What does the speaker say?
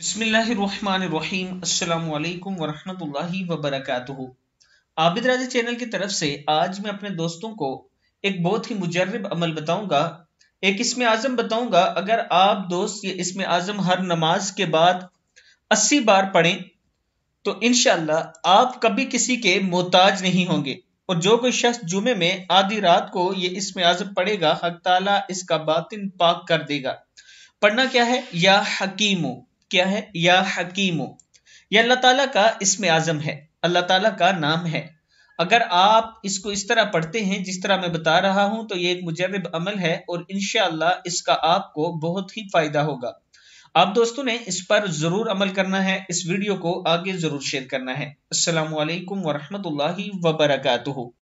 बिस्मिल्लाम अलैक्म वरहमतुल्लाहि वबरकातुहु आबिद राजा चैनल की तरफ से आज मैं अपने दोस्तों को एक बहुत ही मुजरब अमल बताऊंगा एक इसमें आज़म बताऊंगा अगर आप दोस्त ये इसमें आज़म हर नमाज के बाद अस्सी बार पढ़ें तो इन आप कभी किसी के मोहताज नहीं होंगे और जो कोई शख्स जुमे में आधी रात को ये इसमें आज़म पढ़ेगा हक ताला इसका बातिन पाक कर देगा पढ़ना क्या है या हकीमो क्या है या हकीमो यह अल्लाह ताला का इसमें आज़म है अल्लाह ताला का नाम है अगर आप इसको इस तरह पढ़ते हैं जिस तरह मैं बता रहा हूं तो ये एक मुजरब अमल है और इन इसका आपको बहुत ही फ़ायदा होगा आप दोस्तों ने इस पर ज़रूर अमल करना है इस वीडियो को आगे ज़रूर शेयर करना है वरहमत वरहमल वरकू